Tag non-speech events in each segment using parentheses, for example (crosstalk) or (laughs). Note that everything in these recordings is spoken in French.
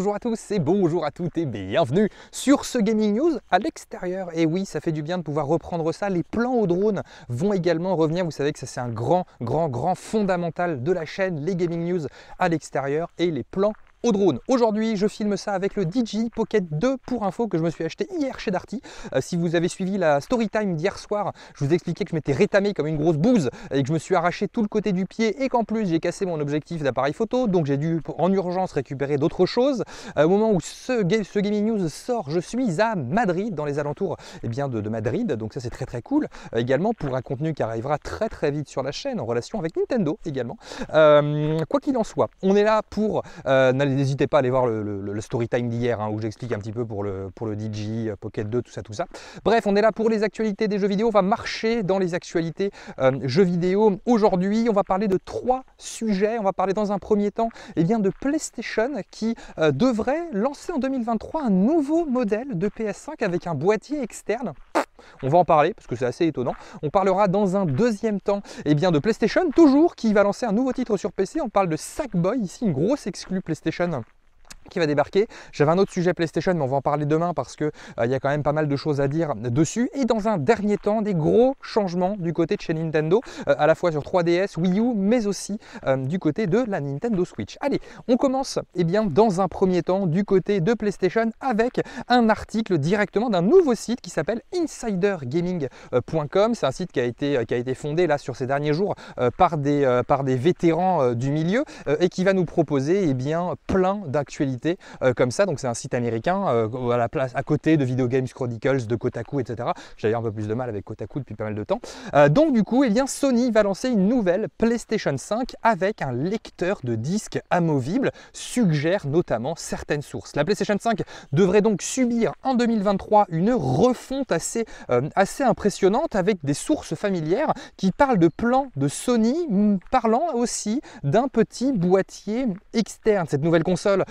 Bonjour à tous et bonjour à toutes et bienvenue sur ce Gaming News à l'extérieur. Et oui, ça fait du bien de pouvoir reprendre ça. Les plans au drone vont également revenir. Vous savez que ça c'est un grand, grand, grand fondamental de la chaîne, les Gaming News à l'extérieur et les plans au drone. Aujourd'hui, je filme ça avec le DJI Pocket 2 pour info que je me suis acheté hier chez Darty. Euh, si vous avez suivi la story time d'hier soir, je vous expliquais que je m'étais rétamé comme une grosse bouse et que je me suis arraché tout le côté du pied et qu'en plus j'ai cassé mon objectif d'appareil photo, donc j'ai dû en urgence récupérer d'autres choses. Euh, au moment où ce, ce, Gaming News sort, je suis à Madrid, dans les alentours et eh bien, de, Madrid, donc ça c'est très très cool. Euh, également pour un contenu qui arrivera très très vite sur la chaîne en relation avec Nintendo également. quoi qu'il en soit, on est là pour n'hésitez pas à aller voir le, story time d'hier hein, où j'explique un petit peu pour le, pour le DJ, Pocket 2, tout ça, tout ça. Bref, on est là pour les actualités des jeux vidéo. On va marcher dans les actualités euh, jeux vidéo. Aujourd'hui, on va parler de trois sujets. On va parler dans un premier temps eh bien, de PlayStation qui euh, devrait lancer en 2023 un nouveau modèle de PS5 avec un boîtier externe on va en parler parce que c'est assez étonnant. On parlera dans un deuxième temps eh bien, de PlayStation, toujours, qui va lancer un nouveau titre sur PC. On parle de Sackboy, ici une grosse exclue PlayStation qui va débarquer. J'avais un autre sujet PlayStation, mais on va en parler demain parce qu'il euh, il y a quand même pas mal de choses à dire dessus. Et dans un dernier temps, des gros changements du côté de chez Nintendo, euh, à la fois sur 3DS, Wii U, mais aussi euh, du côté de la Nintendo Switch. Allez, on commence eh bien, dans un premier temps du côté de PlayStation avec un article directement d'un nouveau site qui s'appelle insidergaming.com. C'est un site qui a, été, qui a été fondé là sur ces derniers jours par, des, par des vétérans du milieu et qui va nous proposer eh bien, plein d'actualités euh, comme ça. Donc c'est un site américain euh, à la place à côté de Video Games Chronicles, de Kotaku, etc. J'ai eu un peu plus de mal avec Kotaku depuis pas mal de temps. Euh, donc du coup, et eh bien, Sony va lancer une nouvelle PlayStation 5 avec un lecteur de disques amovible, suggère notamment certaines sources. La PlayStation 5 devrait donc subir en 2023 une refonte assez, assez impressionnante avec des sources familières qui parlent de plans de Sony, parlant aussi d'un petit boîtier externe. Cette nouvelle console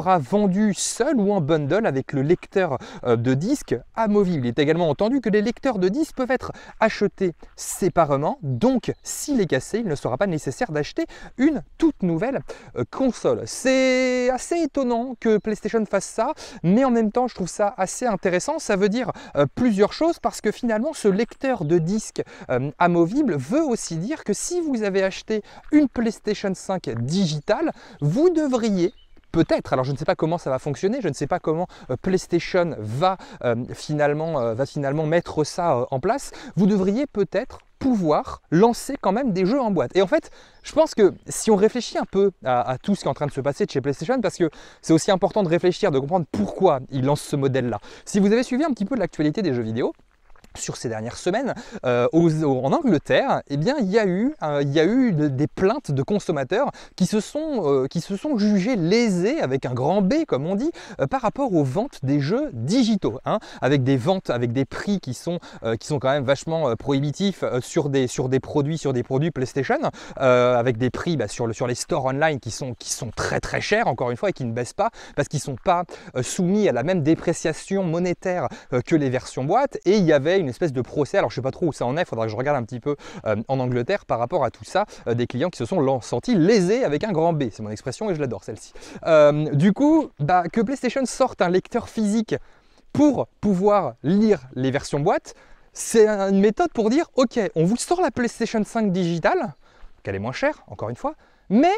sera vendu seul ou en bundle avec le lecteur euh, de disques amovible. Il est également entendu que les lecteurs de disques peuvent être achetés séparément, donc s'il est cassé, il ne sera pas nécessaire d'acheter une toute nouvelle euh, console. C'est assez étonnant que PlayStation fasse ça, mais en même temps je trouve ça assez intéressant, ça veut dire euh, plusieurs choses parce que finalement ce lecteur de disque amovible veut aussi dire que si vous avez acheté une PlayStation 5 digitale, vous devriez peut-être. Alors je ne sais pas comment ça va fonctionner, je ne sais pas comment euh, PlayStation va euh, finalement, euh, va finalement mettre ça en place. Vous devriez peut-être pouvoir lancer quand même des jeux en boîte. Et en fait, je pense que si on réfléchit un peu à, tout ce qui est en train de se passer de chez PlayStation, parce que c'est aussi important de réfléchir, de comprendre pourquoi ils lancent ce modèle-là. Si vous avez suivi un petit peu l'actualité des jeux vidéo, sur ces dernières semaines euh, en Angleterre, eh bien, il y a eu, euh, il y a eu des plaintes de consommateurs qui se sont, euh, qui se sont jugés lésés avec un grand B, comme on dit, par rapport aux ventes des jeux digitaux, hein, avec des ventes, avec des prix qui sont, qui sont quand même vachement prohibitifs sur des, sur des produits, sur des produits PlayStation, avec des prix bah, sur, le, sur les stores online qui sont, qui sont très très chers, encore une fois, et qui ne baissent pas parce qu'ils ne sont pas soumis à la même dépréciation monétaire que les versions boîte. Et il y avait une espèce de procès. Alors je sais pas trop où ça en est, faudra que je regarde un petit peu euh, en Angleterre par rapport à tout ça, euh, des clients qui se sont sentis lésés avec un grand B. C'est mon expression et je l'adore celle-ci. Euh, du coup, bah, que PlayStation sorte un lecteur physique pour pouvoir lire les versions boîte, c'est une méthode pour dire ok, on vous sort la PlayStation 5 digitale, qu'elle est moins chère, encore une fois, mais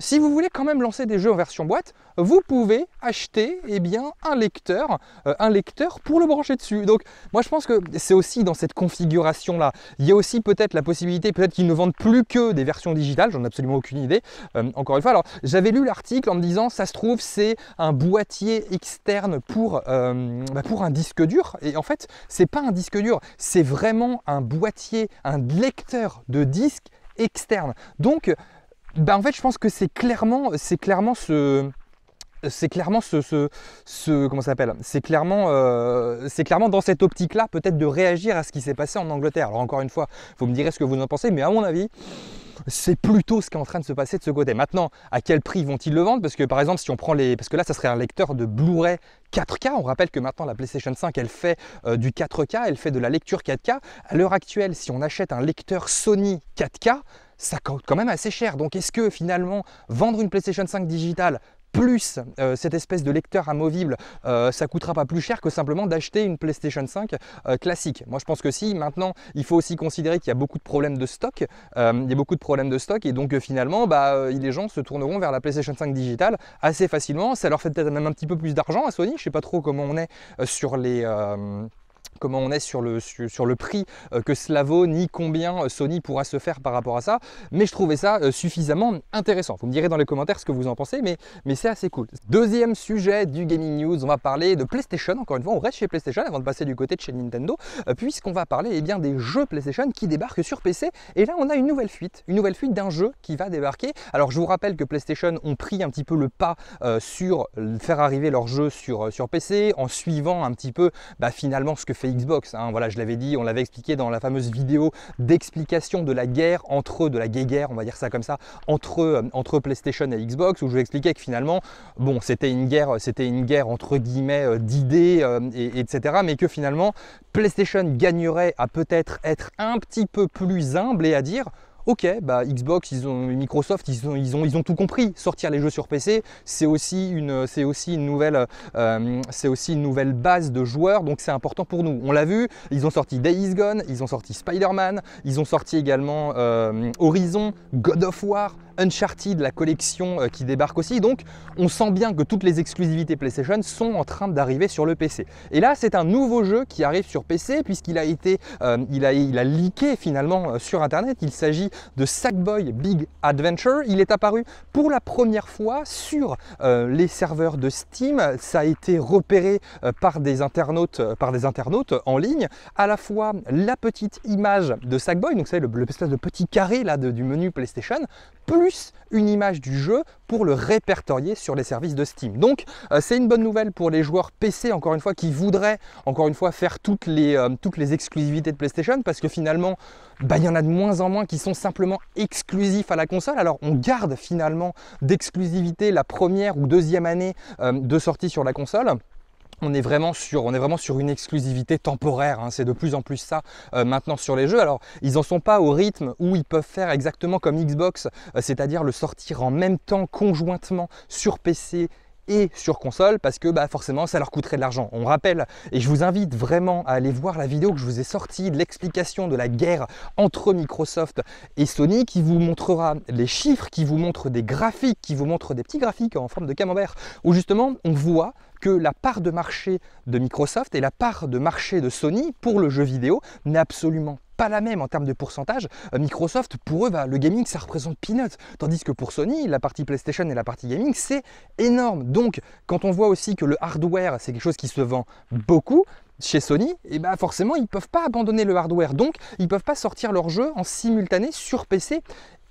si vous voulez quand même lancer des jeux en version boîte, vous pouvez acheter eh bien, un lecteur, euh, un lecteur pour le brancher dessus. Donc moi je pense que c'est aussi dans cette configuration là. Il y a aussi peut-être la possibilité, peut-être qu'ils ne vendent plus que des versions digitales, j'en ai absolument aucune idée. Euh, encore une fois, alors j'avais lu l'article en me disant ça se trouve c'est un boîtier externe pour, euh, bah, pour un disque dur. Et en fait, c'est pas un disque dur, c'est vraiment un boîtier, un lecteur de disques externe. Donc bah, en fait, je pense que c'est clairement, c'est clairement ce, c'est clairement ce, ce, comment s'appelle C'est clairement, euh, c'est clairement dans cette optique-là peut-être de réagir à ce qui s'est passé en Angleterre. Alors encore une fois, vous me direz ce que vous en pensez, mais à mon avis, c'est plutôt ce qui est en train de se passer de ce côté. Maintenant, à quel prix vont-ils le vendre Parce que par exemple, si on prend les, parce que là, ça serait un lecteur de Blu-ray 4K. On rappelle que maintenant la PlayStation 5, elle fait euh, du 4K, elle fait de la lecture 4K. À l'heure actuelle, si on achète un lecteur Sony 4K, ça coûte quand même assez cher. Donc est-ce que finalement vendre une PlayStation 5 digitale plus euh, cette espèce de lecteur amovible, euh, ça coûtera pas plus cher que simplement d'acheter une PlayStation 5 euh, classique. Moi, je pense que si, maintenant, il faut aussi considérer qu'il y a beaucoup de problèmes de stock, il y a beaucoup de problèmes de stock, et donc finalement, bah, les gens se tourneront vers la PlayStation 5 digitale assez facilement. Ça leur fait peut-être même un petit peu plus d'argent à Sony. Je sais pas trop comment on est sur les comment on est sur le, sur, le prix euh, que cela vaut, ni combien euh, Sony pourra se faire par rapport à ça. Mais je trouvais ça euh, suffisamment intéressant. Vous me direz dans les commentaires ce que vous en pensez, mais, mais c'est assez cool. Deuxième sujet du Gaming News, on va parler de PlayStation. Encore une fois, on reste chez PlayStation avant de passer du côté de chez Nintendo, puisqu'on va parler eh bien, des jeux PlayStation qui débarquent sur PC. Et là, on a une nouvelle fuite, une nouvelle fuite d'un jeu qui va débarquer. Alors, je vous rappelle que PlayStation ont pris un petit peu le pas sur faire arriver leurs jeux sur, sur PC, en suivant un petit peu bah, finalement ce que fait Xbox. Hein. Voilà, je l'avais dit, on l'avait expliqué dans la fameuse vidéo d'explication de la guerre entre, de la guerre, on va dire ça comme ça, entre, euh, entre PlayStation et Xbox, où je vous expliquais que finalement, bon, c'était une guerre, c'était une guerre entre guillemets euh, d'idées, euh, etc. Mais que finalement, PlayStation gagnerait à peut-être être un petit peu plus humble et à dire ok, bah, Xbox, ils Microsoft, ils ont, tout compris. Sortir les jeux sur PC, euh, c'est aussi une, nouvelle, base de joueurs, donc c'est important pour nous. On l'a vu, ils ont sorti Days Gone, ils ont sorti Spider-Man, ils ont sorti également euh, Horizon, God of War, Uncharted, la collection euh, qui débarque aussi. Donc on sent bien que toutes les exclusivités PlayStation sont en train d'arriver sur le PC. Et là, c'est un nouveau jeu qui arrive sur PC puisqu'il a été, euh, il a, il a leaké finalement euh, sur Internet. Il s'agit de Sackboy Big Adventure. Il est apparu pour la première fois sur les serveurs de Steam. Ça a été repéré par des internautes, par des internautes en ligne. À la fois la petite image de Sackboy, donc c'est le petit carré là du menu PlayStation, plus une image du jeu pour le répertorier sur les services de Steam. Donc euh, c'est une bonne nouvelle pour les joueurs PC, encore une fois, qui voudraient, encore une fois, faire toutes les, euh, toutes les exclusivités de PlayStation, parce que finalement, bah, il y en a de moins en moins qui sont simplement exclusifs à la console. Alors on garde finalement d'exclusivité la première ou deuxième année euh, de sortie sur la console on est vraiment sur, on est vraiment sur une exclusivité temporaire. Hein. C'est de plus en plus ça euh, maintenant sur les jeux. Alors, ils n'en sont pas au rythme où ils peuvent faire exactement comme Xbox, euh, c'est-à-dire le sortir en même temps, conjointement, sur PC et sur console parce que bah, forcément ça leur coûterait de l'argent. On rappelle, et je vous invite vraiment à aller voir la vidéo que je vous ai sortie de l'explication de la guerre entre Microsoft et Sony qui vous montrera les chiffres, qui vous montre des graphiques, qui vous montre des petits graphiques en forme de camembert où justement on voit que la part de marché de Microsoft et la part de marché de Sony pour le jeu vidéo n'est absolument pas la même en termes de pourcentage. Euh, Microsoft, pour eux, va bah, le gaming, ça représente peanuts. Tandis que pour Sony, la partie PlayStation et la partie gaming, c'est énorme. Donc, quand on voit aussi que le hardware, c'est quelque chose qui se vend beaucoup, chez Sony, et eh bah ben, forcément ils peuvent pas abandonner le hardware, donc ils peuvent pas sortir leur jeu en simultané sur PC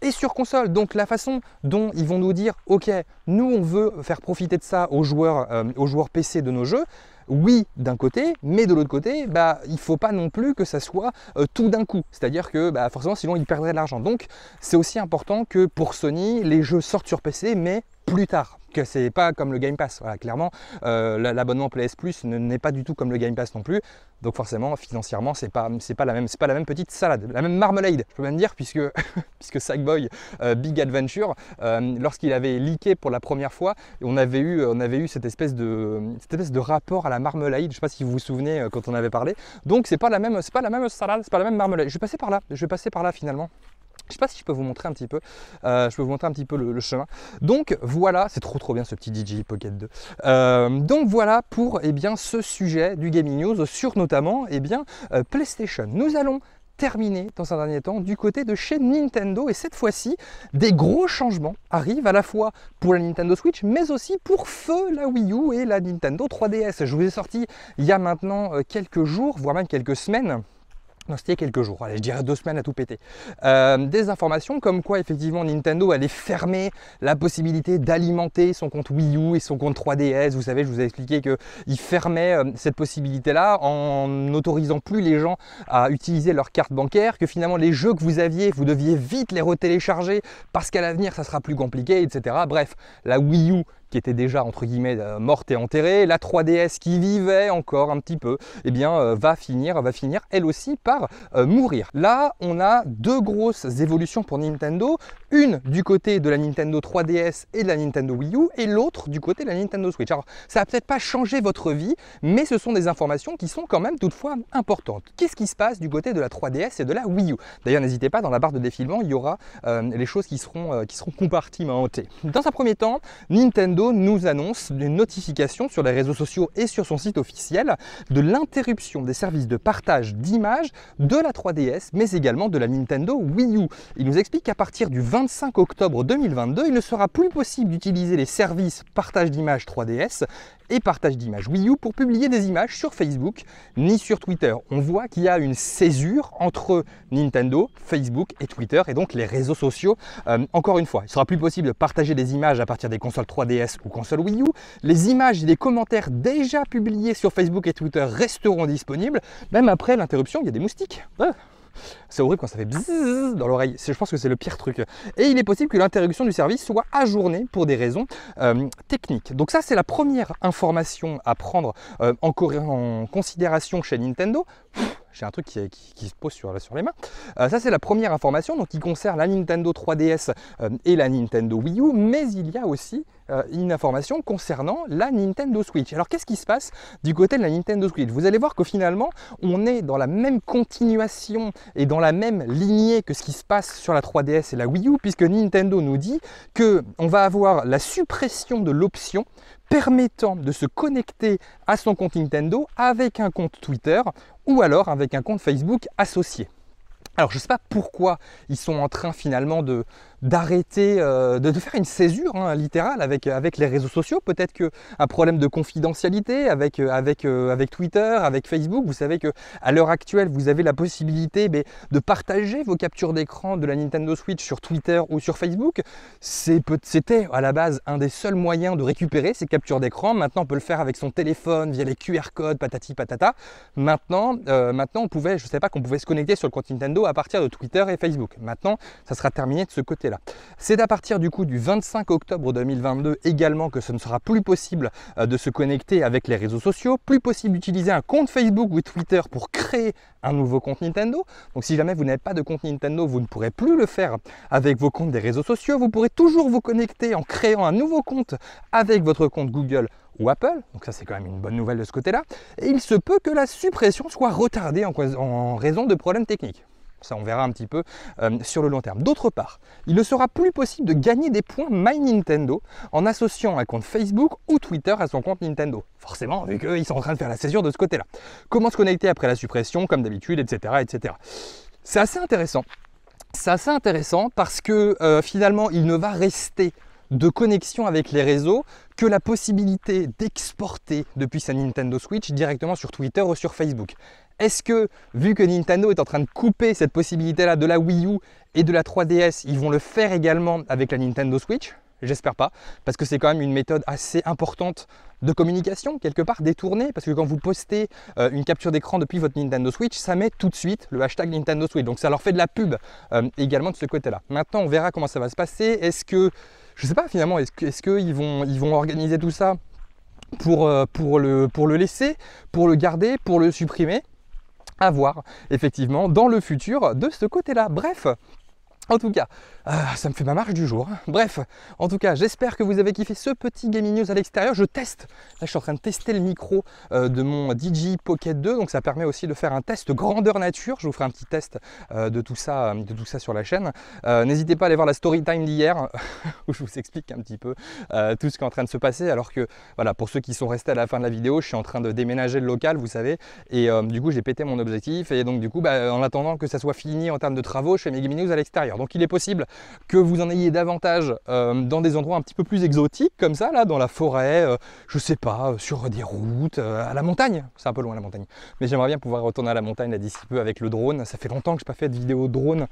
et sur console. Donc la façon dont ils vont nous dire ok, nous on veut faire profiter de ça aux joueurs, euh, aux joueurs PC de nos jeux, oui, d'un côté, mais de l'autre côté, bah, il ne faut pas non plus que ça soit euh, tout d'un coup. C'est-à-dire que bah, forcément, sinon, ils perdraient de l'argent. Donc, c'est aussi important que pour Sony, les jeux sortent sur PC, mais plus tard que c'est pas comme le Game Pass. Voilà, clairement, euh, l'abonnement PS Plus n'est pas du tout comme le Game Pass non plus. Donc forcément, financièrement, c'est pas c'est pas la même c'est pas la même petite salade, la même marmelade, je peux même dire, puisque (laughs) puisque Sackboy euh, Big Adventure, euh, lorsqu'il avait leaké pour la première fois, on avait eu on avait eu cette espèce de cette espèce de rapport à la marmelade. Je sais pas si vous vous souvenez quand on avait parlé. Donc c'est pas la même c'est pas la même salade, c'est pas la même marmelade. Je vais passer par là, je vais passer par là finalement. Je sais pas si je peux vous montrer un petit peu. Euh, je peux vous montrer un petit peu le, chemin. Donc voilà, c'est trop trop bien ce petit DJ Pocket 2. Euh, donc voilà pour eh bien, ce sujet du Gaming News sur notamment eh bien, euh, PlayStation. Nous allons terminer dans un dernier temps du côté de chez Nintendo et cette fois-ci des gros changements arrivent à la fois pour la Nintendo Switch mais aussi pour feu la Wii U et la Nintendo 3DS. Je vous ai sorti il y a maintenant quelques jours voire même quelques semaines quelques jours, allez, je dirais deux semaines à tout péter, euh, des informations comme quoi effectivement Nintendo allait fermer la possibilité d'alimenter son compte Wii U et son compte 3DS. Vous savez, je vous ai expliqué qu'il fermait euh, cette possibilité-là en n'autorisant plus les gens à utiliser leur carte bancaire, que finalement les jeux que vous aviez, vous deviez vite les retélécharger parce qu'à l'avenir ça sera plus compliqué, etc. Bref, la Wii U qui était déjà entre guillemets euh, morte et enterrée, la 3DS qui vivait encore un petit peu, eh bien euh, va finir, va finir elle aussi par euh, mourir. Là, on a deux grosses évolutions pour Nintendo, une du côté de la Nintendo 3DS et de la Nintendo Wii U, et l'autre du côté de la Nintendo Switch. Alors, ça va peut-être pas changer votre vie, mais ce sont des informations qui sont quand même toutefois importantes. Qu'est-ce qui se passe du côté de la 3DS et de la Wii U D'ailleurs, n'hésitez pas, dans la barre de défilement, il y aura les choses qui seront, qui seront compartimentées. Dans un premier temps, Nintendo nous annonce des notifications sur les réseaux sociaux et sur son site officiel de l'interruption des services de partage d'images de la 3DS, mais également de la Nintendo Wii U. Il nous explique qu'à partir du 25 octobre 2022, il ne sera plus possible d'utiliser les services partage d'images 3DS et partage d'images Wii U pour publier des images sur Facebook ni sur Twitter. On voit qu'il y a une césure entre Nintendo, Facebook et Twitter et donc les réseaux sociaux. Euh, encore une fois, il sera plus possible de partager des images à partir des consoles 3DS ou console Wii U. Les images et les commentaires déjà publiés sur Facebook et Twitter resteront disponibles. Même après l'interruption, il y a des moustiques. C'est horrible quand ça fait bzzz dans l'oreille. Je pense que c'est le pire truc. Et il est possible que l'interruption du service soit ajournée pour des raisons euh, techniques. Donc ça, c'est la première information à prendre euh, en, considération chez Nintendo j'ai un truc qui, se pose sur, les mains. Euh, ça, c'est la première information qui concerne la Nintendo 3DS euh, et la Nintendo Wii U, mais il y a aussi euh, une information concernant la Nintendo Switch. Alors, qu'est-ce qui se passe du côté de la Nintendo Switch Vous allez voir que finalement, on est dans la même continuation et dans la même lignée que ce qui se passe sur la 3DS et la Wii U, puisque Nintendo nous dit qu'on va avoir la suppression de l'option permettant de se connecter à son compte Nintendo avec un compte Twitter ou alors avec un compte Facebook associé. Alors je ne sais pas pourquoi ils sont en train finalement de, d'arrêter, euh, de, faire une césure hein, littérale avec, avec les réseaux sociaux. Peut-être qu'un problème de confidentialité avec, euh, avec, euh, avec Twitter, avec Facebook. Vous savez qu'à l'heure actuelle, vous avez la possibilité de partager vos captures d'écran de la Nintendo Switch sur Twitter ou sur Facebook. C'était à la base un des seuls moyens de récupérer ces captures d'écran. Maintenant, on peut le faire avec son téléphone, via les QR codes, patati patata. Maintenant, maintenant on pouvait, je ne sais pas, qu'on pouvait se connecter sur le compte Nintendo à partir de Twitter et Facebook. Maintenant, ça sera terminé de ce côté c'est à partir du coup du 25 octobre 2022 également que ce ne sera plus possible euh, de se connecter avec les réseaux sociaux, plus possible d'utiliser un compte Facebook ou Twitter pour créer un nouveau compte Nintendo. Donc si jamais vous n'avez pas de compte Nintendo, vous ne pourrez plus le faire avec vos comptes des réseaux sociaux. Vous pourrez toujours vous connecter en créant un nouveau compte avec votre compte Google ou Apple, donc ça c'est quand même une bonne nouvelle de ce côté-là, et il se peut que la suppression soit retardée en raison de problèmes techniques ça on verra un petit peu euh, sur le long terme. D'autre part, il ne sera plus possible de gagner des points My Nintendo en associant un compte Facebook ou Twitter à son compte Nintendo. Forcément, vu qu'ils sont en train de faire la césure de ce côté-là. Comment se connecter après la suppression, comme d'habitude, etc. etc. C'est assez intéressant. C'est assez intéressant parce que euh, finalement, il ne va rester de connexion avec les réseaux que la possibilité d'exporter depuis sa Nintendo Switch directement sur Twitter ou sur Facebook. Est-ce que, vu que Nintendo est en train de couper cette possibilité-là de la Wii U et de la 3DS, ils vont le faire également avec la Nintendo Switch J'espère pas, parce que c'est quand même une méthode assez importante de communication, quelque part détournée, parce que quand vous postez euh, une capture d'écran depuis votre Nintendo Switch, ça met tout de suite le hashtag Nintendo Switch. Donc ça leur fait de la pub euh, également de ce côté-là. Maintenant, on verra comment ça va se passer. Est-ce que, je sais pas finalement, est-ce qu'ils vont, organiser tout ça euh, pour le laisser, pour le garder, pour le supprimer avoir voir effectivement dans le futur de ce côté-là. Bref, en tout cas, ah, ça me fait ma marche du jour. Hein. Bref, en tout cas, j'espère que vous avez kiffé ce petit gaming news à l'extérieur. Je teste. Là, je suis en train de tester le micro euh, de mon DJ Pocket 2, donc ça permet aussi de faire un test grandeur nature. Je vous ferai un petit test euh, de tout ça, euh, de tout ça sur la chaîne. N'hésitez pas à aller voir la story time d'hier (laughs) où je vous explique un petit peu tout ce qui est en train de se passer. Alors que, voilà, pour ceux qui sont restés à la fin de la vidéo, je suis en train de déménager le local, vous savez, et du coup, j'ai pété mon objectif. Et donc, du coup, bah, en attendant que ça soit fini en termes de travaux, je fais mes gaming news à l'extérieur. Donc, il est possible que vous en ayez davantage euh, dans des endroits un petit peu plus exotiques, comme ça, là, dans la forêt, euh, je sais pas, euh, sur des routes, à la montagne. C'est un peu loin la montagne, mais j'aimerais bien pouvoir retourner à la montagne là d'ici peu avec le drone. Ça fait longtemps que je n'ai pas fait de vidéo drone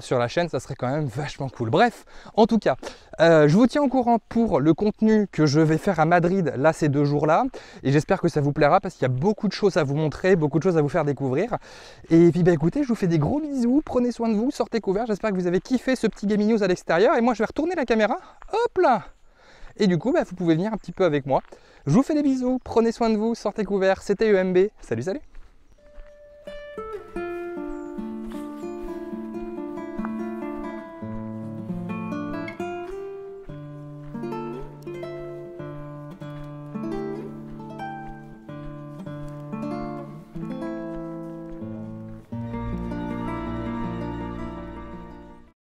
sur la chaîne, ça serait quand même vachement cool. Bref, en tout cas, je vous tiens au courant pour le contenu que je vais faire à Madrid là ces deux jours-là, et j'espère que ça vous plaira parce qu'il y a beaucoup de choses à vous montrer, beaucoup de choses à vous faire découvrir. Et puis bah écoutez, je vous fais des gros bisous, prenez soin de vous, sortez couvert. j'espère que vous avez kiffé ce petit gaming news à l'extérieur. Et moi, je vais retourner la caméra. Hop là Et du coup, bah, vous pouvez venir un petit peu avec moi. Je vous fais des bisous. Prenez soin de vous. Sortez couvert C'était EMB. Salut, salut